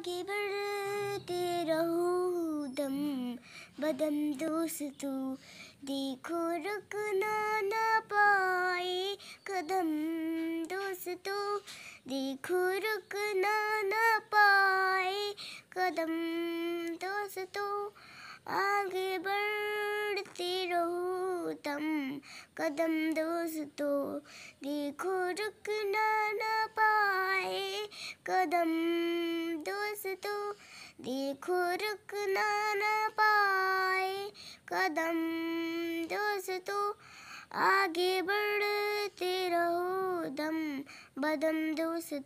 आगे बढ़ते रहो दम बदम दोस्तों देखो रुकना ना पाए कदम दोस्तों देखो रुकना ना पाए कदम दोस्तों आगे बढ़ते रहो दम कदम दोस्तों देखो रुकना ना पाए कदम तो देखो रुकना ना पाए कदम दोस्तों आगे बढ़ते रहो दम बदम दोस्त